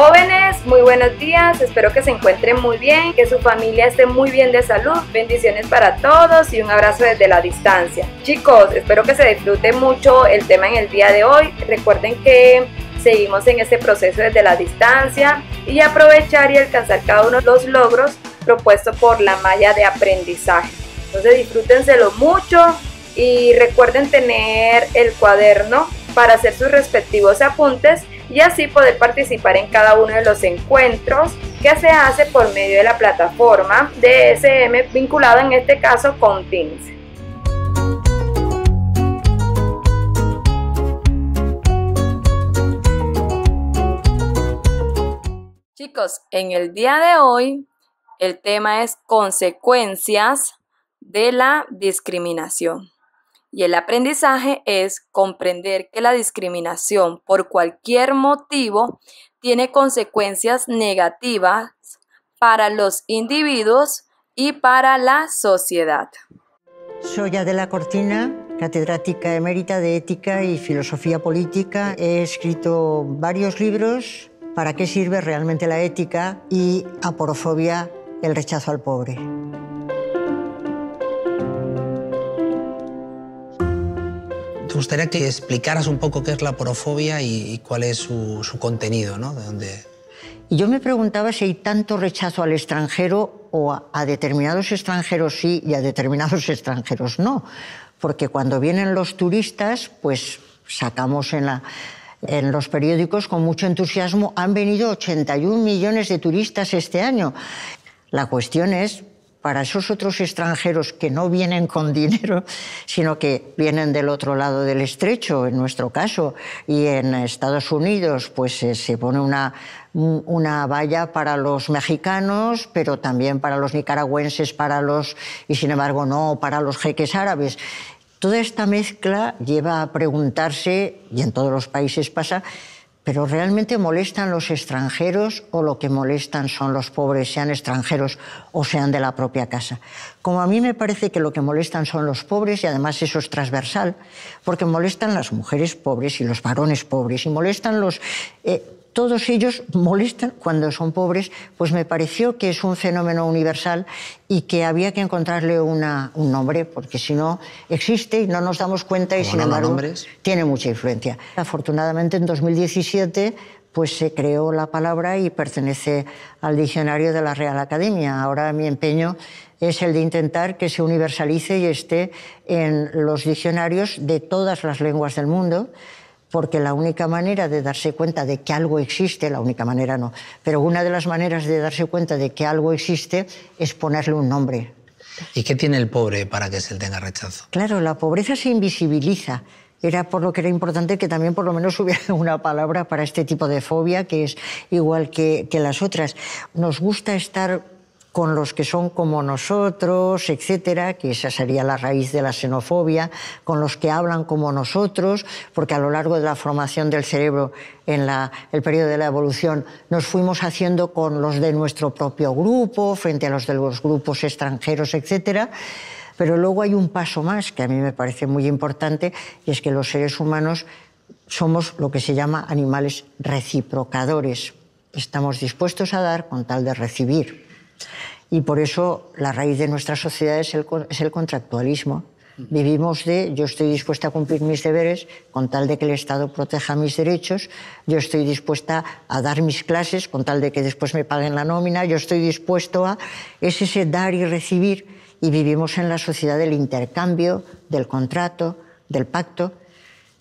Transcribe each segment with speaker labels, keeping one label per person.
Speaker 1: Jóvenes, muy buenos días, espero que se encuentren muy bien, que su familia esté muy bien de salud, bendiciones para todos y un abrazo desde la distancia. Chicos, espero que se disfrute mucho el tema en el día de hoy, recuerden que seguimos en este proceso desde la distancia y aprovechar y alcanzar cada uno de los logros propuestos por la malla de aprendizaje. Entonces disfrútenselo mucho y recuerden tener el cuaderno para hacer sus respectivos apuntes y así poder participar en cada uno de los encuentros que se hace por medio de la plataforma DSM vinculada en este caso con Teams. Chicos, en el día de hoy el tema es consecuencias de la discriminación. Y el aprendizaje es comprender que la discriminación por cualquier motivo tiene consecuencias negativas para los individuos y para la sociedad.
Speaker 2: Soy Adela Cortina, catedrática emérita de Ética y Filosofía Política. He escrito varios libros, ¿Para qué sirve realmente la ética? y Aporofobia, el rechazo al pobre. Te gustaría que explicaras un poco qué es la porofobia
Speaker 3: y, cuál es su, contenido, ¿no? De dónde...
Speaker 2: Yo me preguntaba si hay tanto rechazo al extranjero o a, determinados extranjeros sí y a determinados extranjeros no. Porque cuando vienen los turistas, pues sacamos en la, en los periódicos con mucho entusiasmo, han venido 81 millones de turistas este año. La cuestión es para esos otros extranjeros que no vienen con dinero, sino que vienen del otro lado del estrecho, en nuestro caso, y en Estados Unidos, pues eh, se pone una, una valla para los mexicanos, pero también para los nicaragüenses, para los, y sin embargo no, para los jeques árabes. Toda esta mezcla lleva a preguntarse, y en todos los países pasa, pero realmente molestan los extranjeros o lo que molestan son los pobres, sean extranjeros o sean de la propia casa. Como a mí me parece que lo que molestan son los pobres y además eso es transversal, porque molestan las mujeres pobres y los varones pobres y molestan los... Eh, todos ellos molestan cuando son pobres, pues me pareció que es un fenómeno universal y que había que encontrarle un nombre, porque si no existe y no nos damos cuenta y sin embargo nombres? tiene mucha influencia. Afortunadamente en 2017 pues se creó la palabra y pertenece al diccionario de la Real Academia. Ahora mi empeño es el de intentar que se universalice y esté en los diccionarios de todas las lenguas del mundo porque la única manera de darse cuenta de que algo existe, la única manera no, pero una de las maneras de darse cuenta de que algo existe es ponerle un nombre.
Speaker 3: ¿Y qué tiene el pobre para que se le tenga
Speaker 2: rechazo? Claro, la pobreza se invisibiliza. Era por lo que era importante que también por lo menos hubiera una palabra para este tipo de fobia, que es igual que, que las otras. Nos gusta estar con los que son como nosotros, etcétera, que esa sería la raíz de la xenofobia, con los que hablan como nosotros, porque a lo largo de la formación del cerebro en el periodo de la evolución nos fuimos haciendo con los de nuestro propio grupo, frente a los de los grupos extranjeros, etcétera. Pero luego hay un paso más que a mí me parece muy importante y es que los seres humanos somos lo que se llama animales reciprocadores. Estamos dispuestos a dar con tal de recibir. Y por eso la raíz de nuestra sociedad es el, es el contractualismo. Vivimos de yo estoy dispuesta a cumplir mis deberes con tal de que el Estado proteja mis derechos, yo estoy dispuesta a dar mis clases con tal de que después me paguen la nómina, yo estoy dispuesto a... Es ese dar y recibir y vivimos en la sociedad del intercambio, del contrato, del pacto.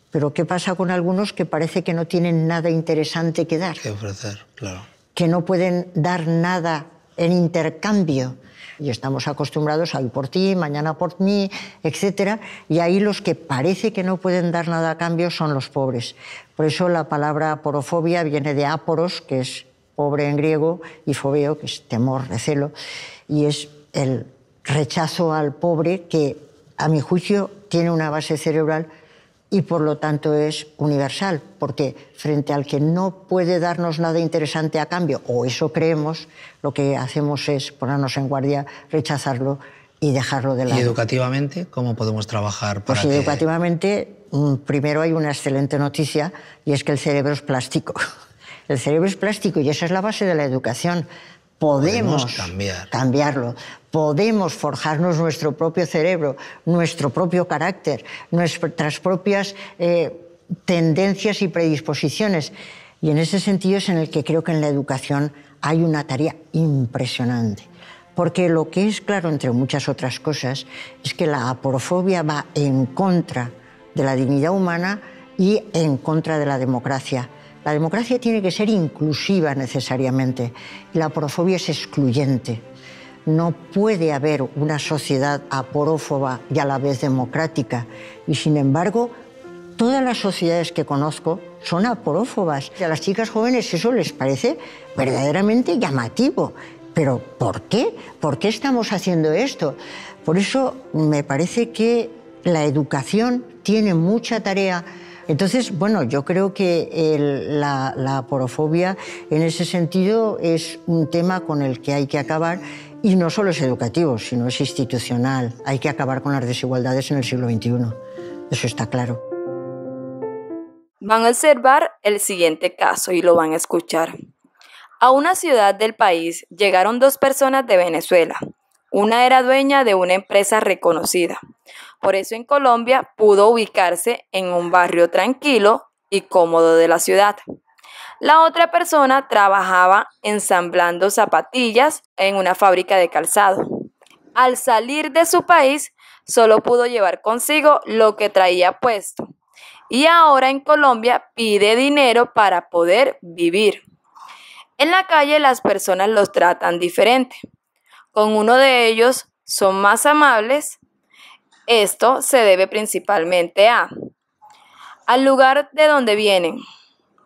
Speaker 2: Pero ¿qué pasa con algunos que parece que no tienen nada interesante que dar? Que ofrecer, claro. Que no pueden dar nada en intercambio. Y estamos acostumbrados a hoy por ti, mañana por mí, etcétera, Y ahí los que parece que no pueden dar nada a cambio son los pobres. Por eso la palabra aporofobia viene de aporos, que es pobre en griego, y fobeo, que es temor, recelo, y es el rechazo al pobre que, a mi juicio, tiene una base cerebral y por lo tanto es universal, porque frente al que no puede darnos nada interesante a cambio, o eso creemos, lo que hacemos es ponernos en guardia, rechazarlo y dejarlo de lado. ¿Y
Speaker 3: educativamente cómo
Speaker 2: podemos trabajar pues para Pues educativamente, mm, primero hay una excelente noticia y es que el cerebro es plástico. El cerebro es plástico y esa es la base de la educación. Podemos, cambiarlo, podemos forjarnos nuestro propio cerebro, nuestro propio carácter, nuestras propias eh, tendencias y predisposiciones. Y en ese sentido es en el que creo que en la educación hay una tarea impresionante. Porque lo que es claro, entre muchas otras cosas, es que la aporofobia va en contra de la dignidad humana y en contra de la democracia. La democracia tiene que ser inclusiva necesariamente. La aporofobia es excluyente. No puede haber una sociedad aporófoba y a la vez democrática. Y sin embargo, todas las sociedades que conozco son aporófobas. Y a las chicas jóvenes eso les parece verdaderamente llamativo. Pero ¿por qué? ¿Por qué estamos haciendo esto? Por eso me parece que la educación tiene mucha tarea entonces, bueno, yo creo que la, la porofobia en ese sentido es un tema con el que hay que acabar y no solo es educativo, sino es institucional. Hay que acabar con las desigualdades en el siglo XXI. Eso está claro.
Speaker 1: Van a observar el siguiente caso y lo van a escuchar. A una ciudad del país llegaron dos personas de Venezuela. Una era dueña de una empresa reconocida por eso en Colombia pudo ubicarse en un barrio tranquilo y cómodo de la ciudad. La otra persona trabajaba ensamblando zapatillas en una fábrica de calzado. Al salir de su país, solo pudo llevar consigo lo que traía puesto. Y ahora en Colombia pide dinero para poder vivir. En la calle las personas los tratan diferente. Con uno de ellos son más amables, esto se debe principalmente a al lugar de donde vienen.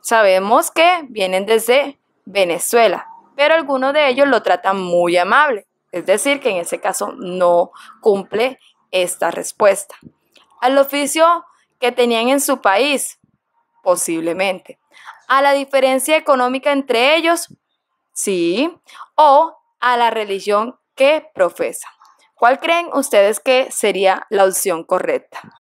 Speaker 1: Sabemos que vienen desde Venezuela, pero algunos de ellos lo tratan muy amable, es decir, que en ese caso no cumple esta respuesta. Al oficio que tenían en su país, posiblemente. A la diferencia económica entre ellos, sí, o a la religión que profesan. ¿Cuál creen ustedes que sería la opción correcta?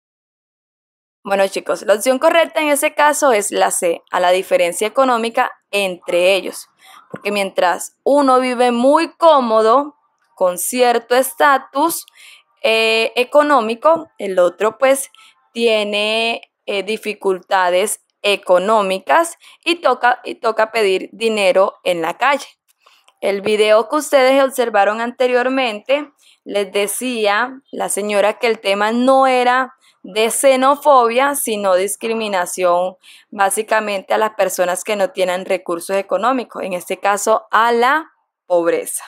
Speaker 1: Bueno chicos, la opción correcta en ese caso es la C, a la diferencia económica entre ellos. Porque mientras uno vive muy cómodo, con cierto estatus eh, económico, el otro pues tiene eh, dificultades económicas y toca, y toca pedir dinero en la calle. El video que ustedes observaron anteriormente les decía la señora que el tema no era de xenofobia, sino discriminación básicamente a las personas que no tienen recursos económicos, en este caso a la pobreza.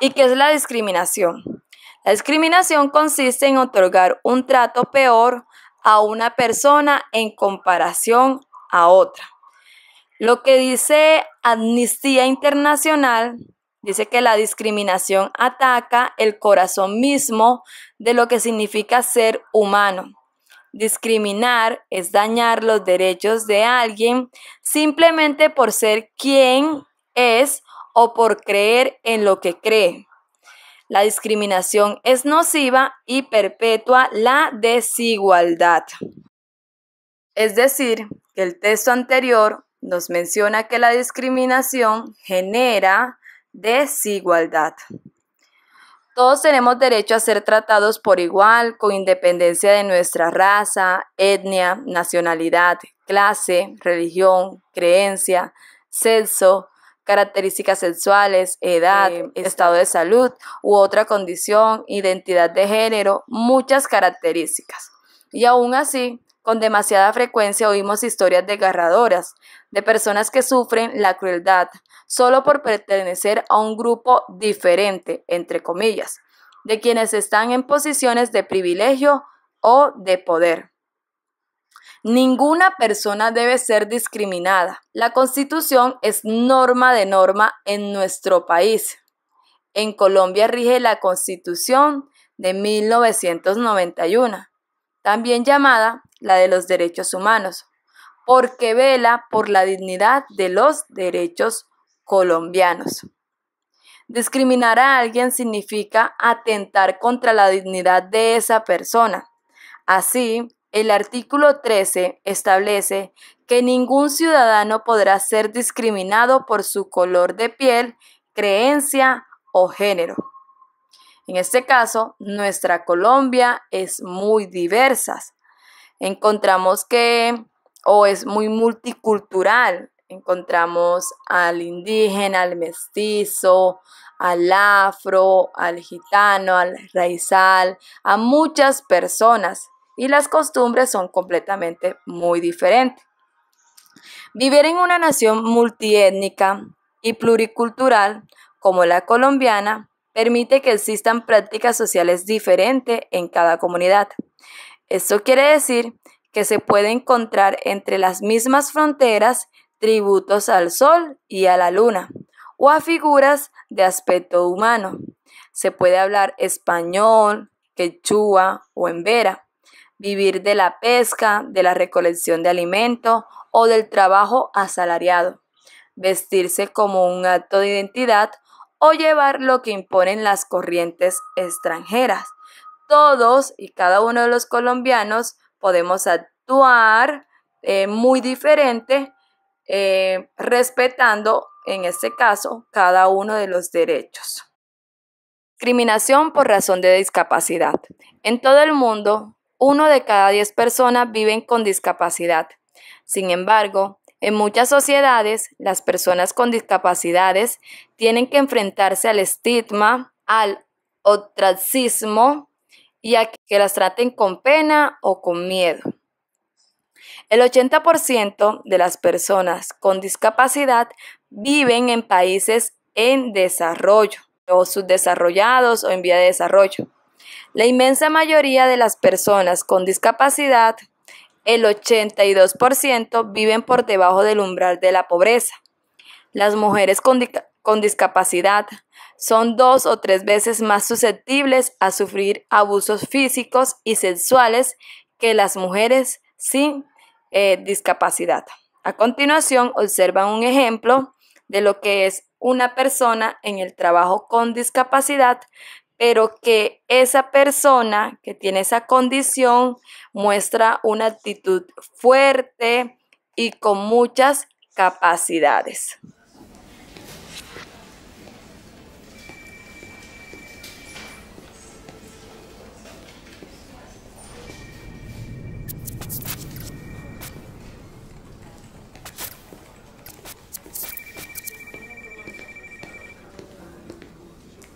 Speaker 1: ¿Y qué es la discriminación? La discriminación consiste en otorgar un trato peor a una persona en comparación a otra. Lo que dice Amnistía Internacional Dice que la discriminación ataca el corazón mismo de lo que significa ser humano. Discriminar es dañar los derechos de alguien simplemente por ser quien es o por creer en lo que cree. La discriminación es nociva y perpetúa la desigualdad. Es decir, que el texto anterior nos menciona que la discriminación genera desigualdad. Todos tenemos derecho a ser tratados por igual, con independencia de nuestra raza, etnia, nacionalidad, clase, religión, creencia, sexo, características sexuales, edad, eh, estado de salud u otra condición, identidad de género, muchas características. Y aún así, con demasiada frecuencia oímos historias desgarradoras de personas que sufren la crueldad solo por pertenecer a un grupo diferente, entre comillas, de quienes están en posiciones de privilegio o de poder. Ninguna persona debe ser discriminada. La constitución es norma de norma en nuestro país. En Colombia rige la constitución de 1991, también llamada la de los derechos humanos porque vela por la dignidad de los derechos colombianos. Discriminar a alguien significa atentar contra la dignidad de esa persona. Así, el artículo 13 establece que ningún ciudadano podrá ser discriminado por su color de piel, creencia o género. En este caso, nuestra Colombia es muy diversa. Encontramos que o es muy multicultural. Encontramos al indígena, al mestizo, al afro, al gitano, al raizal, a muchas personas y las costumbres son completamente muy diferentes. Vivir en una nación multiétnica y pluricultural como la colombiana permite que existan prácticas sociales diferentes en cada comunidad. Esto quiere decir que se puede encontrar entre las mismas fronteras tributos al sol y a la luna, o a figuras de aspecto humano. Se puede hablar español, quechua o vera, vivir de la pesca, de la recolección de alimento o del trabajo asalariado, vestirse como un acto de identidad o llevar lo que imponen las corrientes extranjeras. Todos y cada uno de los colombianos podemos actuar eh, muy diferente, eh, respetando, en este caso, cada uno de los derechos. Discriminación por razón de discapacidad. En todo el mundo, uno de cada diez personas viven con discapacidad. Sin embargo, en muchas sociedades, las personas con discapacidades tienen que enfrentarse al estigma, al ostracismo y a que las traten con pena o con miedo. El 80% de las personas con discapacidad viven en países en desarrollo o subdesarrollados o en vía de desarrollo. La inmensa mayoría de las personas con discapacidad, el 82%, viven por debajo del umbral de la pobreza. Las mujeres con, con discapacidad, son dos o tres veces más susceptibles a sufrir abusos físicos y sexuales que las mujeres sin eh, discapacidad. A continuación, observan un ejemplo de lo que es una persona en el trabajo con discapacidad, pero que esa persona que tiene esa condición muestra una actitud fuerte y con muchas capacidades.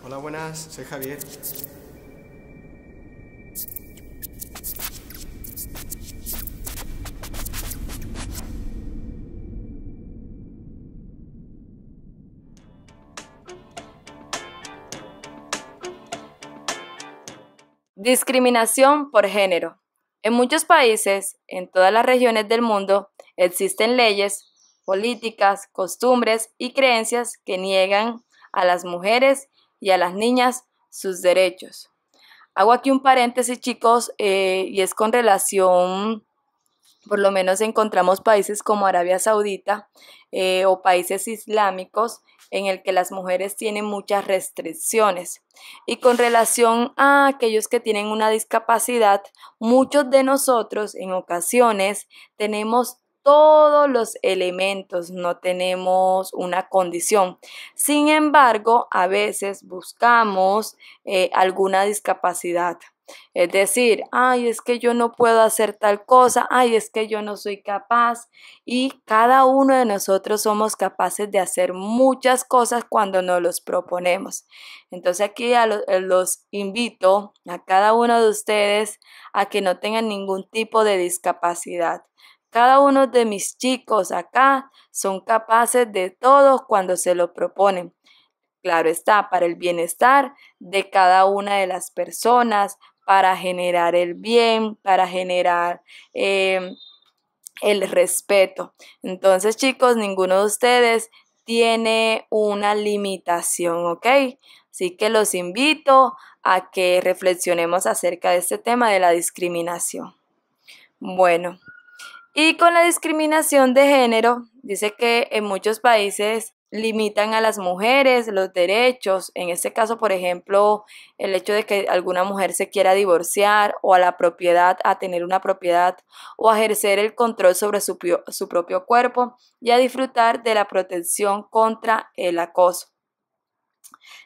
Speaker 2: Hola, buenas, soy Javier.
Speaker 1: Discriminación por género. En muchos países, en todas las regiones del mundo, existen leyes, políticas, costumbres y creencias que niegan a las mujeres y a las niñas sus derechos. Hago aquí un paréntesis, chicos, eh, y es con relación, por lo menos encontramos países como Arabia Saudita eh, o países islámicos en el que las mujeres tienen muchas restricciones. Y con relación a aquellos que tienen una discapacidad, muchos de nosotros en ocasiones tenemos todos los elementos, no tenemos una condición. Sin embargo, a veces buscamos eh, alguna discapacidad. Es decir, ay, es que yo no puedo hacer tal cosa, ay, es que yo no soy capaz. Y cada uno de nosotros somos capaces de hacer muchas cosas cuando nos los proponemos. Entonces aquí eh, los invito a cada uno de ustedes a que no tengan ningún tipo de discapacidad. Cada uno de mis chicos acá son capaces de todo cuando se lo proponen. Claro está, para el bienestar de cada una de las personas, para generar el bien, para generar em, el respeto. Entonces, chicos, ninguno de ustedes tiene una limitación, ¿ok? Así que los invito a que reflexionemos acerca de este tema de la discriminación. Bueno, y con la discriminación de género, dice que en muchos países limitan a las mujeres los derechos, en este caso, por ejemplo, el hecho de que alguna mujer se quiera divorciar o a la propiedad, a tener una propiedad o a ejercer el control sobre su, propio cuerpo y a disfrutar de la protección contra el acoso.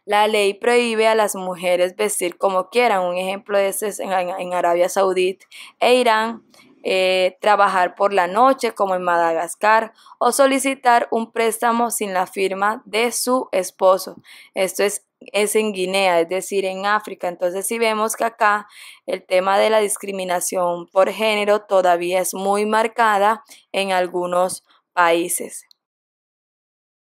Speaker 1: La ley prohíbe a las mujeres vestir como quieran. Un ejemplo de ese es en, en Arabia Saudita e Irán. Eh, trabajar por la noche como en Madagascar o solicitar un préstamo sin la firma de su esposo. Esto es, es en Guinea, es decir, en África. Entonces, si vemos que acá el tema de la discriminación por género todavía es muy marcada en algunos países.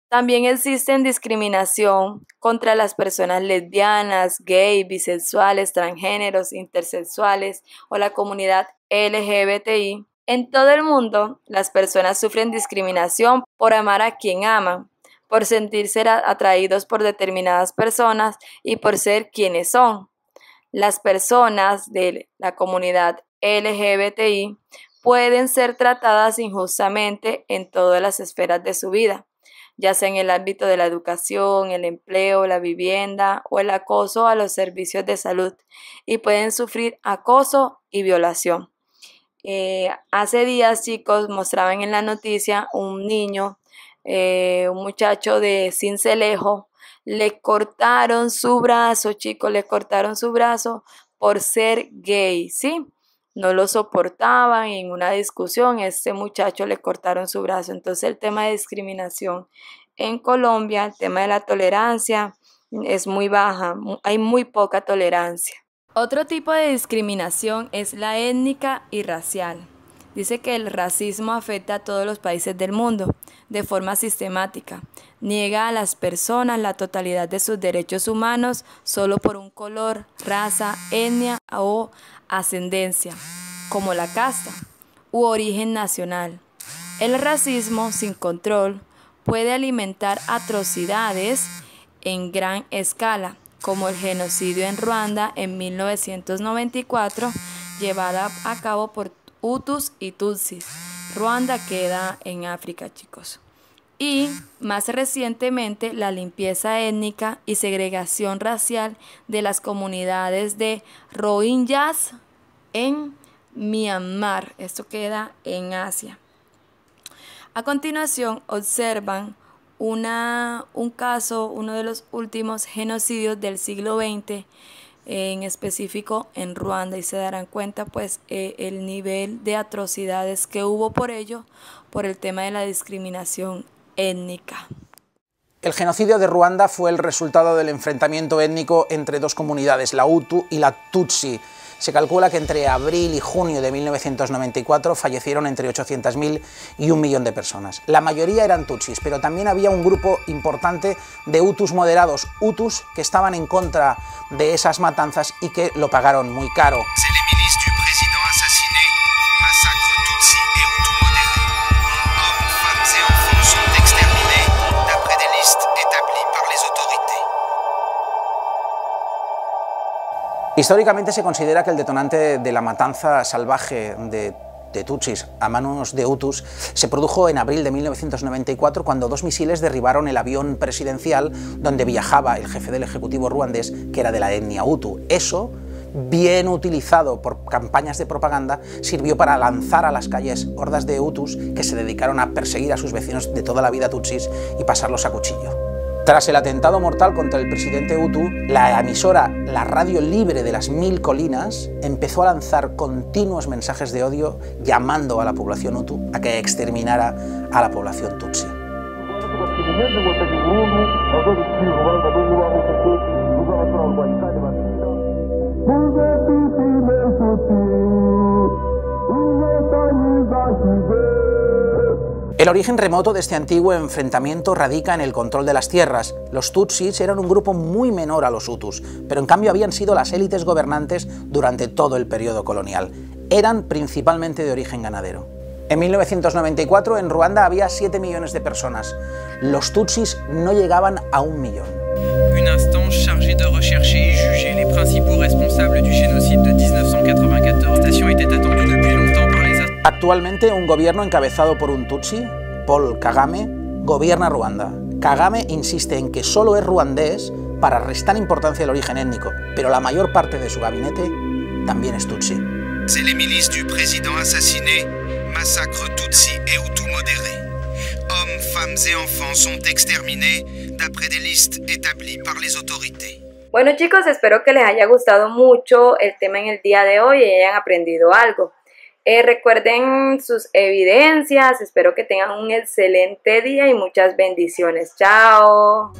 Speaker 1: También existe discriminación contra las personas lesbianas, gay, bisexuales, transgéneros, intersexuales o la comunidad LGBTI, en todo el mundo las personas sufren discriminación por amar a quien aman, por sentirse atraídos por determinadas personas y por ser quienes son. Las personas de la comunidad LGBTI pueden ser tratadas injustamente en todas las esferas de su vida, ya sea en el ámbito de la educación, el empleo, la vivienda o el acoso a los servicios de salud, y pueden sufrir acoso y violación. Eh, hace días, chicos, mostraban en la noticia un niño, eh, un muchacho de Cincelejo, le cortaron su brazo, chicos, le cortaron su brazo por ser gay, ¿sí? No lo soportaban en una discusión, a este muchacho le cortaron su brazo. Entonces el tema de discriminación en Colombia, el tema de la tolerancia es muy baja, hay muy poca tolerancia. Otro tipo de discriminación es la étnica y racial. Dice que el racismo afecta a todos los países del mundo de forma sistemática. Niega a las personas la totalidad de sus derechos humanos solo por un color, raza, etnia o ascendencia, como la casta, u origen nacional. El racismo sin control puede alimentar atrocidades en gran escala como el genocidio en Ruanda en 1994, llevada a cabo por Hutus y Tutsis. Ruanda queda en África, chicos. Y más recientemente la limpieza étnica y segregación racial de las comunidades de Rohingyas en Myanmar. Esto queda en Asia. A continuación, observan un caso, uno de los últimos genocidios del siglo XX, en específico en Ruanda, y se darán cuenta pues eh, el nivel de atrocidades que hubo por ello, por el tema de la discriminación étnica.
Speaker 3: El genocidio de Ruanda fue el resultado del enfrentamiento étnico entre dos comunidades, la Hutu y la Tutsi. Se calcula que entre abril y junio de 1994 fallecieron entre 800.000 y un millón de personas. La mayoría eran tutsis, pero también había un grupo importante de utus moderados, utus que estaban en contra de esas matanzas y que lo pagaron muy caro. Históricamente se considera que el detonante de la matanza salvaje de Tutsis a manos de Hutus se produjo en abril de 1994 cuando dos misiles derribaron el avión presidencial donde viajaba el jefe del Ejecutivo ruandés, que era de la etnia Hutu. Eso, bien utilizado por campañas de propaganda, sirvió para lanzar a las calles hordas de Hutus que se dedicaron a perseguir a sus vecinos de toda la vida Tutsis y pasarlos a cuchillo. Tras el atentado mortal contra el presidente Utu, la emisora La Radio Libre de las Mil Colinas empezó a lanzar continuos mensajes de odio llamando a la población Utu a que exterminara a la población Tutsi. El origen remoto de este antiguo enfrentamiento radica en el control de las tierras. Los Tutsis eran un grupo muy menor a los Hutus, pero en cambio habían sido las élites gobernantes durante todo el periodo colonial. Eran principalmente de origen ganadero. En 1994 en Ruanda había 7 millones de personas. Los Tutsis no llegaban a un millón. Una chargé de rechercher juger les principaux responsables du génocide de 1994. La était attendue depuis Actualmente un gobierno encabezado por un tutsi, Paul Kagame, gobierna Ruanda. Kagame insiste en que solo es ruandés para restar importancia al origen étnico, pero la mayor parte de su gabinete también es tutsi. C'est
Speaker 1: Bueno chicos, espero que les haya gustado mucho el tema en el día de hoy y hayan aprendido algo. Eh, recuerden sus evidencias, espero que tengan un excelente día y muchas bendiciones. Chao.